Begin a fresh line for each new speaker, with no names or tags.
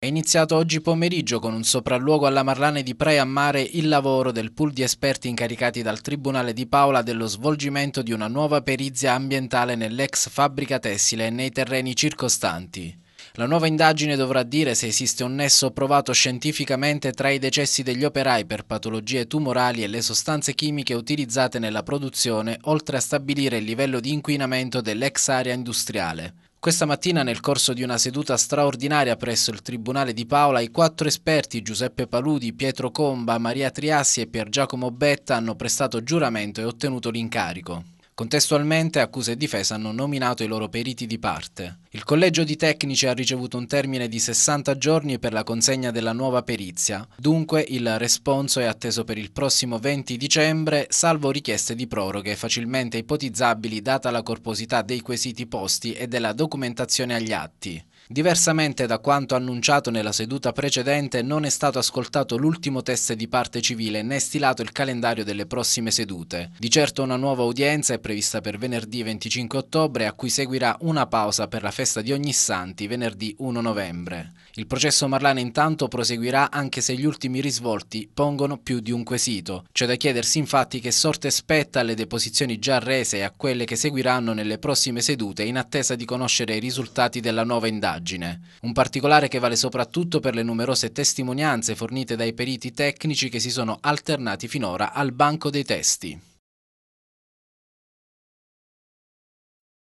È iniziato oggi pomeriggio con un sopralluogo alla Marlane di Praia a Mare il lavoro del pool di esperti incaricati dal Tribunale di Paola dello svolgimento di una nuova perizia ambientale nell'ex fabbrica tessile e nei terreni circostanti. La nuova indagine dovrà dire se esiste un nesso provato scientificamente tra i decessi degli operai per patologie tumorali e le sostanze chimiche utilizzate nella produzione, oltre a stabilire il livello di inquinamento dell'ex area industriale. Questa mattina, nel corso di una seduta straordinaria presso il Tribunale di Paola, i quattro esperti Giuseppe Paludi, Pietro Comba, Maria Triassi e Pier Giacomo Betta hanno prestato giuramento e ottenuto l'incarico. Contestualmente accusa e difesa hanno nominato i loro periti di parte. Il collegio di tecnici ha ricevuto un termine di 60 giorni per la consegna della nuova perizia, dunque il responso è atteso per il prossimo 20 dicembre, salvo richieste di proroghe facilmente ipotizzabili data la corposità dei quesiti posti e della documentazione agli atti. Diversamente da quanto annunciato nella seduta precedente, non è stato ascoltato l'ultimo test di parte civile né stilato il calendario delle prossime sedute. Di certo una nuova udienza è prevista per venerdì 25 ottobre a cui seguirà una pausa per la festa di Ognissanti venerdì 1 novembre. Il processo Marlane intanto proseguirà anche se gli ultimi risvolti pongono più di un quesito. C'è da chiedersi infatti che sorte spetta alle deposizioni già rese e a quelle che seguiranno nelle prossime sedute in attesa di conoscere i risultati della nuova indagine. Un particolare che vale soprattutto per le numerose testimonianze fornite dai periti tecnici che si sono alternati finora al banco dei testi.